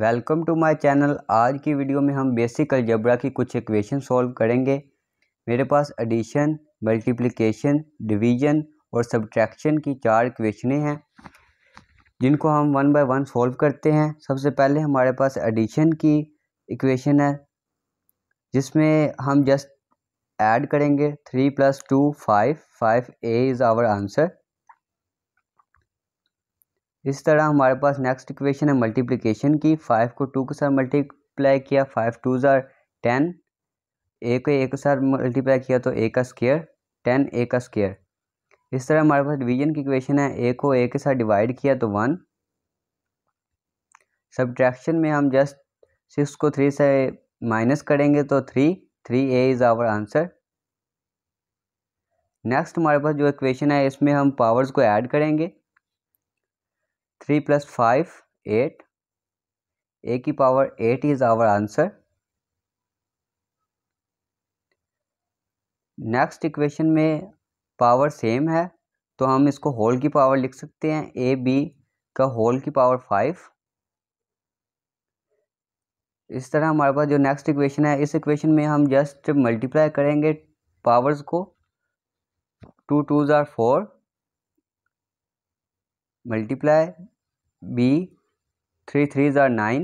welcome to my channel आज की video में हम बेसिक अलजबरा की कुछ इक्वेशन सॉल्व करेंगे मेरे पास एडिशन मल्टीप्लिकेशन डिवीजन और सब्ट्रैक्शन की चार इक्वेशनें हैं जिनको हम वन बाय वन सॉल्व करते हैं सबसे पहले हमारे पास एडिशन की इक्वेशन है जिसमें हम जस्ट ऐड करेंगे three plus two five five A is our answer इस तरह हमारे पास नेक्स्ट इक्वेशन है मल्टीप्लिकेशन की फाइव को टू के साथ मल्टीप्लाई किया five two are ten A को ए के साथ मल्टीप्लाई किया तो ए का स्केयर टेन ए का स्केयर इस तरह हमारे पास डिवीजन की इक्वेशन है ए को ए के साथ डिवाइड किया तो वन सब्ट्रैक्शन में हम जस्ट सिक्स को थ्री से माइनस करेंगे तो three three A is our answer next हमारे पास जो इक्वेशन है इसमें हम पावर्स को ऐड करेंगे three plus five eight A की power eight is our answer next equation में पावर सेम है तो हम इसको होल की पावर लिख सकते हैं ए बी का होल की पावर फाइव इस तरह हमारे पास जो नेक्स्ट इक्वेशन है इस इक्वेशन में हम जस्ट मल्टीप्लाई करेंगे पावर्स को two two are four multiply B three three are nine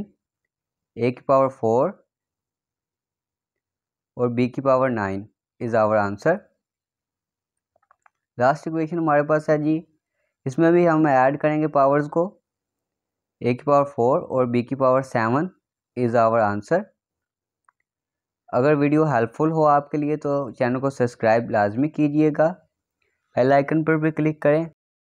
A की पावर फोर और बी की power nine is our answer last equation हमारे पास है जी इसमें भी हम ऐड करेंगे पावर्स को ए की पावर फोर और बी की power seven is our answer अगर वीडियो हेल्पफुल हो आपके लिए तो चैनल को सब्सक्राइब लाजमी कीजिएगा बेल आइकन पर भी क्लिक करें